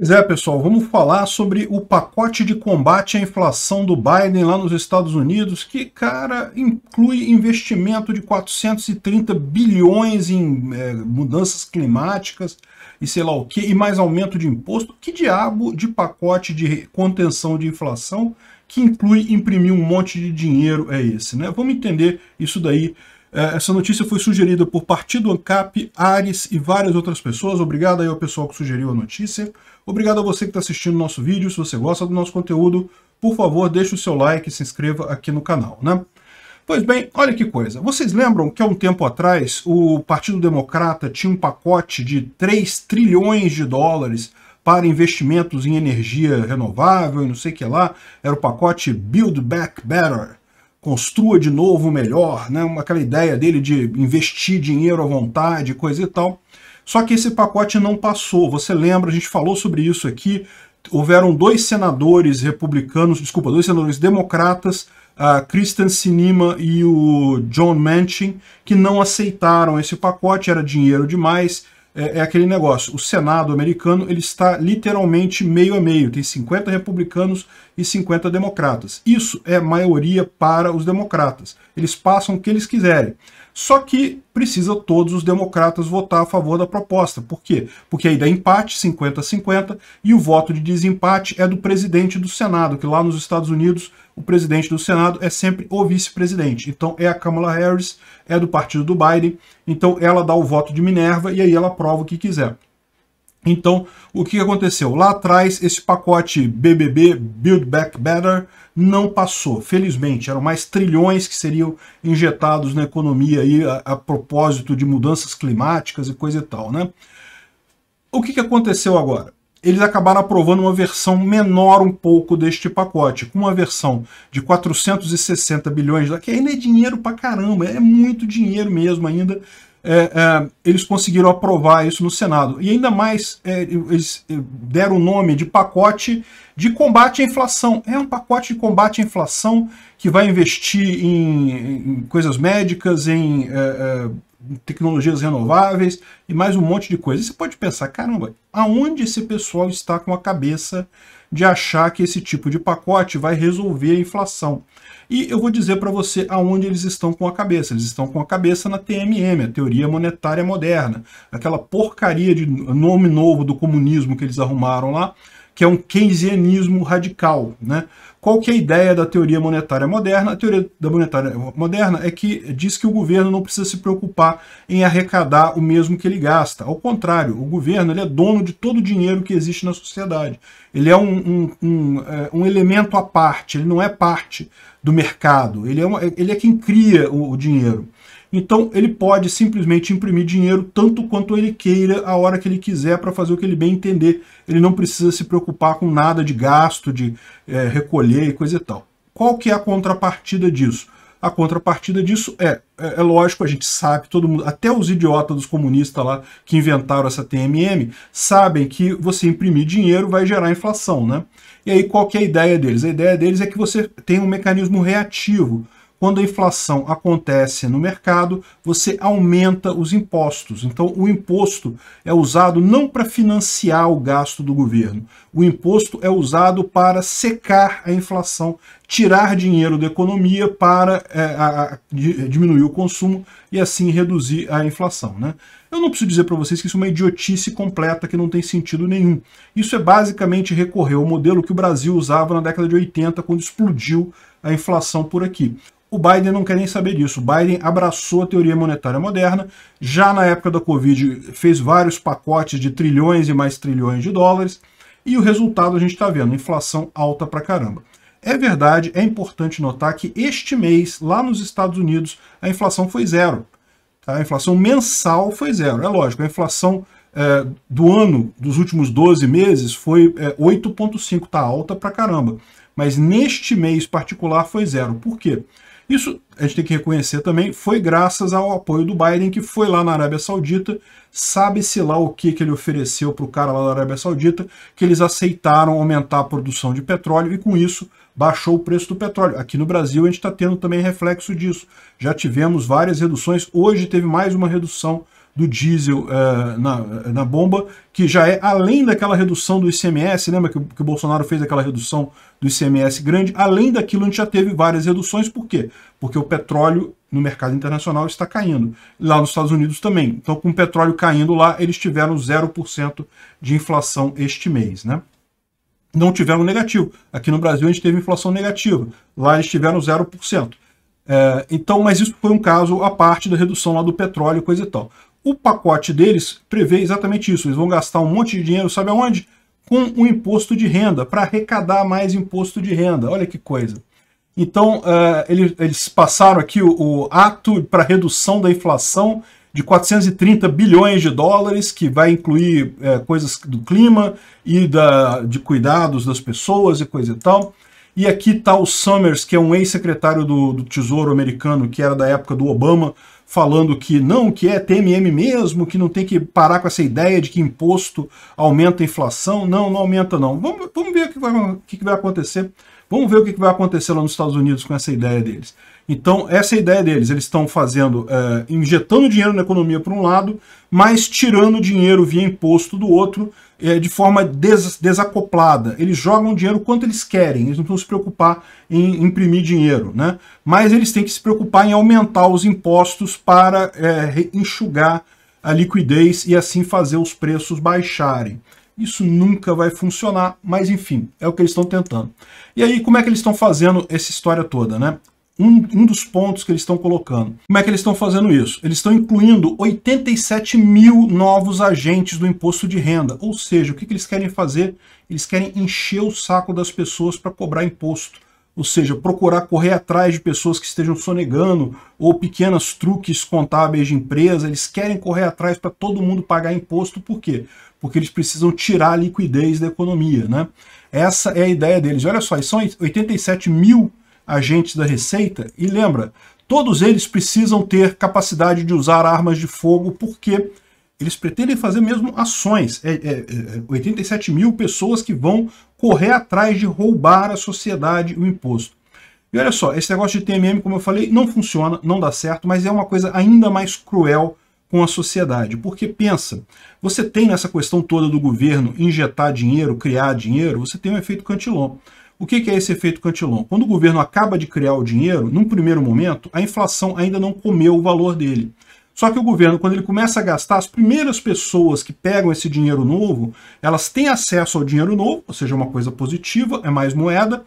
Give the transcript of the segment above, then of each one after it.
Pois é, pessoal, vamos falar sobre o pacote de combate à inflação do Biden lá nos Estados Unidos, que, cara, inclui investimento de 430 bilhões em é, mudanças climáticas e sei lá o que, e mais aumento de imposto. Que diabo de pacote de contenção de inflação que inclui imprimir um monte de dinheiro é esse, né? Vamos entender isso daí é, essa notícia foi sugerida por Partido ANCAP, Ares e várias outras pessoas. Obrigado aí ao pessoal que sugeriu a notícia. Obrigado a você que está assistindo o nosso vídeo. Se você gosta do nosso conteúdo, por favor, deixe o seu like e se inscreva aqui no canal. Né? Pois bem, olha que coisa. Vocês lembram que há um tempo atrás o Partido Democrata tinha um pacote de 3 trilhões de dólares para investimentos em energia renovável e não sei o que lá. Era o pacote Build Back Better construa de novo melhor, né? aquela ideia dele de investir dinheiro à vontade, coisa e tal. Só que esse pacote não passou. Você lembra, a gente falou sobre isso aqui. Houveram dois senadores republicanos, desculpa, dois senadores democratas, a Kristen Sinema e o John Manchin, que não aceitaram esse pacote, era dinheiro demais é, é aquele negócio, o Senado americano ele está literalmente meio a meio, tem 50 republicanos e 50 democratas. Isso é maioria para os democratas. Eles passam o que eles quiserem. Só que precisa todos os democratas votar a favor da proposta. Por quê? Porque aí dá é empate, 50-50, e o voto de desempate é do presidente do Senado, que lá nos Estados Unidos o presidente do Senado é sempre o vice-presidente. Então é a Kamala Harris, é do partido do Biden, então ela dá o voto de Minerva e aí ela aprova o que quiser. Então, o que aconteceu? Lá atrás, esse pacote BBB, Build Back Better, não passou. Felizmente, eram mais trilhões que seriam injetados na economia aí, a, a propósito de mudanças climáticas e coisa e tal. Né? O que, que aconteceu agora? Eles acabaram aprovando uma versão menor um pouco deste pacote, com uma versão de 460 bilhões, que ainda é dinheiro pra caramba, é muito dinheiro mesmo ainda, é, é, eles conseguiram aprovar isso no Senado. E ainda mais, é, eles é, deram o nome de pacote de combate à inflação. É um pacote de combate à inflação que vai investir em, em coisas médicas, em é, é, tecnologias renováveis e mais um monte de coisa. você pode pensar, caramba, aonde esse pessoal está com a cabeça de achar que esse tipo de pacote vai resolver a inflação. E eu vou dizer para você aonde eles estão com a cabeça. Eles estão com a cabeça na TMM, a Teoria Monetária Moderna. Aquela porcaria de nome novo do comunismo que eles arrumaram lá, que é um keynesianismo radical. Né? Qual que é a ideia da teoria monetária moderna? A teoria da monetária moderna é que diz que o governo não precisa se preocupar em arrecadar o mesmo que ele gasta. Ao contrário, o governo ele é dono de todo o dinheiro que existe na sociedade. Ele é um, um, um, é, um elemento à parte, ele não é parte do mercado. Ele é, uma, ele é quem cria o, o dinheiro. Então ele pode simplesmente imprimir dinheiro tanto quanto ele queira, a hora que ele quiser, para fazer o que ele bem entender. Ele não precisa se preocupar com nada de gasto, de é, recolher e coisa e tal. Qual que é a contrapartida disso? A contrapartida disso é, é, é, lógico, a gente sabe, todo mundo, até os idiotas dos comunistas lá que inventaram essa TMM, sabem que você imprimir dinheiro vai gerar inflação, né? E aí qual que é a ideia deles? A ideia deles é que você tem um mecanismo reativo quando a inflação acontece no mercado, você aumenta os impostos. Então, o imposto é usado não para financiar o gasto do governo. O imposto é usado para secar a inflação, tirar dinheiro da economia para é, a, a, diminuir o consumo e assim reduzir a inflação. Né? Eu não preciso dizer para vocês que isso é uma idiotice completa, que não tem sentido nenhum. Isso é basicamente recorrer ao modelo que o Brasil usava na década de 80, quando explodiu a inflação por aqui. O Biden não quer nem saber disso. O Biden abraçou a teoria monetária moderna, já na época da Covid fez vários pacotes de trilhões e mais trilhões de dólares, e o resultado a gente está vendo, inflação alta pra caramba. É verdade, é importante notar que este mês, lá nos Estados Unidos, a inflação foi zero. Tá? A inflação mensal foi zero. É lógico, a inflação é, do ano, dos últimos 12 meses, foi é, 8,5, tá alta pra caramba. Mas neste mês particular foi zero. Por quê? Isso a gente tem que reconhecer também, foi graças ao apoio do Biden, que foi lá na Arábia Saudita, sabe-se lá o que, que ele ofereceu para o cara lá da Arábia Saudita, que eles aceitaram aumentar a produção de petróleo e com isso baixou o preço do petróleo. Aqui no Brasil a gente está tendo também reflexo disso. Já tivemos várias reduções, hoje teve mais uma redução do diesel uh, na, eh, na bomba, que já é além daquela redução do ICMS, lembra que, que o Bolsonaro fez aquela redução do ICMS grande? Além daquilo, a gente já teve várias reduções, por quê? Porque o petróleo no mercado internacional está caindo. Lá nos Estados Unidos também. Então, com o petróleo caindo lá, eles tiveram 0% de inflação este mês, né? não tiveram negativo. Aqui no Brasil a gente teve inflação negativa, lá eles tiveram 0%. É, então, mas isso foi um caso à parte da redução lá do petróleo, coisa e tal. O pacote deles prevê exatamente isso. Eles vão gastar um monte de dinheiro, sabe aonde? Com o imposto de renda, para arrecadar mais imposto de renda. Olha que coisa. Então, uh, eles, eles passaram aqui o, o ato para redução da inflação de 430 bilhões de dólares, que vai incluir é, coisas do clima e da, de cuidados das pessoas e coisa e tal. E aqui está o Summers, que é um ex-secretário do, do, Tesouro americano, que era da época do Obama, falando que não, que é TMM mesmo, que não tem que parar com essa ideia de que imposto aumenta a inflação. Não, não aumenta não. Vamos, vamos ver o que vai, o que vai acontecer. Vamos ver o que vai acontecer lá nos Estados Unidos com essa ideia deles. Então, essa é a ideia deles. Eles estão fazendo, é, injetando dinheiro na economia por um lado, mas tirando dinheiro via imposto do outro é, de forma des desacoplada. Eles jogam dinheiro quanto eles querem, eles não vão se preocupar em imprimir dinheiro. Né? Mas eles têm que se preocupar em aumentar os impostos para é, enxugar a liquidez e assim fazer os preços baixarem. Isso nunca vai funcionar, mas enfim, é o que eles estão tentando. E aí, como é que eles estão fazendo essa história toda, né? um, um dos pontos que eles estão colocando. Como é que eles estão fazendo isso? Eles estão incluindo 87 mil novos agentes do imposto de renda. Ou seja, o que, que eles querem fazer? Eles querem encher o saco das pessoas para cobrar imposto ou seja, procurar correr atrás de pessoas que estejam sonegando ou pequenas truques contábeis de empresa, eles querem correr atrás para todo mundo pagar imposto, por quê? Porque eles precisam tirar a liquidez da economia, né? Essa é a ideia deles. Olha só, são 87 mil agentes da Receita. E lembra, todos eles precisam ter capacidade de usar armas de fogo porque eles pretendem fazer mesmo ações. É, é, é, 87 mil pessoas que vão correr atrás de roubar a sociedade o imposto. E olha só, esse negócio de TMM, como eu falei, não funciona, não dá certo, mas é uma coisa ainda mais cruel com a sociedade. Porque pensa, você tem nessa questão toda do governo injetar dinheiro, criar dinheiro, você tem um efeito cantilão. O que é esse efeito cantilon? Quando o governo acaba de criar o dinheiro, num primeiro momento, a inflação ainda não comeu o valor dele. Só que o governo, quando ele começa a gastar, as primeiras pessoas que pegam esse dinheiro novo, elas têm acesso ao dinheiro novo, ou seja, é uma coisa positiva, é mais moeda,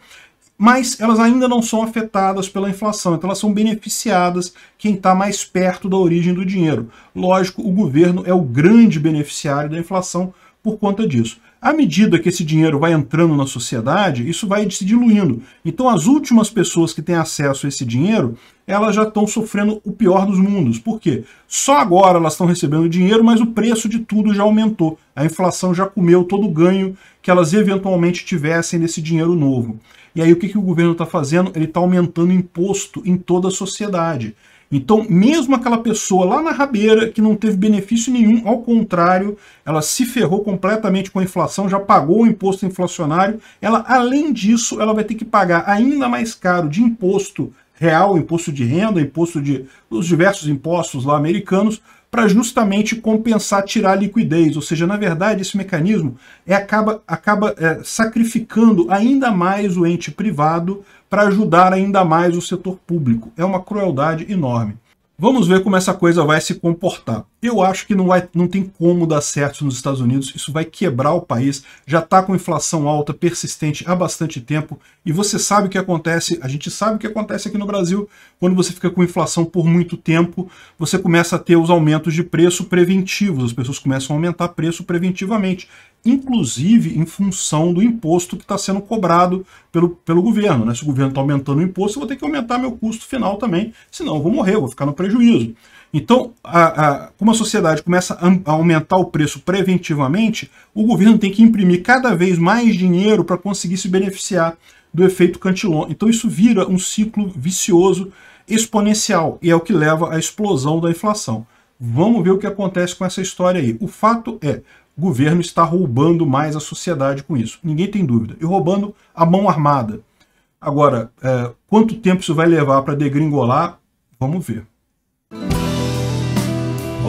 mas elas ainda não são afetadas pela inflação, então elas são beneficiadas quem está mais perto da origem do dinheiro. Lógico, o governo é o grande beneficiário da inflação por conta disso. À medida que esse dinheiro vai entrando na sociedade, isso vai se diluindo. Então as últimas pessoas que têm acesso a esse dinheiro, elas já estão sofrendo o pior dos mundos. Por quê? Só agora elas estão recebendo dinheiro, mas o preço de tudo já aumentou. A inflação já comeu todo o ganho que elas eventualmente tivessem nesse dinheiro novo. E aí o que, que o governo está fazendo? Ele está aumentando imposto em toda a sociedade. Então, mesmo aquela pessoa lá na rabeira que não teve benefício nenhum, ao contrário, ela se ferrou completamente com a inflação, já pagou o imposto inflacionário, ela além disso, ela vai ter que pagar ainda mais caro de imposto real, imposto de renda, imposto de os diversos impostos lá americanos para justamente compensar, tirar a liquidez. Ou seja, na verdade, esse mecanismo é, acaba, acaba é, sacrificando ainda mais o ente privado para ajudar ainda mais o setor público. É uma crueldade enorme. Vamos ver como essa coisa vai se comportar. Eu acho que não, vai, não tem como dar certo nos Estados Unidos, isso vai quebrar o país, já está com inflação alta persistente há bastante tempo, e você sabe o que acontece, a gente sabe o que acontece aqui no Brasil, quando você fica com inflação por muito tempo, você começa a ter os aumentos de preço preventivos, as pessoas começam a aumentar preço preventivamente, inclusive em função do imposto que está sendo cobrado pelo, pelo governo. Né? Se o governo está aumentando o imposto, eu vou ter que aumentar meu custo final também, senão eu vou morrer, eu vou ficar no prejuízo. Então, a, a, como a sociedade começa a aumentar o preço preventivamente, o governo tem que imprimir cada vez mais dinheiro para conseguir se beneficiar do efeito Cantillon. Então, isso vira um ciclo vicioso exponencial e é o que leva à explosão da inflação. Vamos ver o que acontece com essa história aí. O fato é, o governo está roubando mais a sociedade com isso. Ninguém tem dúvida. E roubando a mão armada. Agora, é, quanto tempo isso vai levar para degringolar? Vamos ver.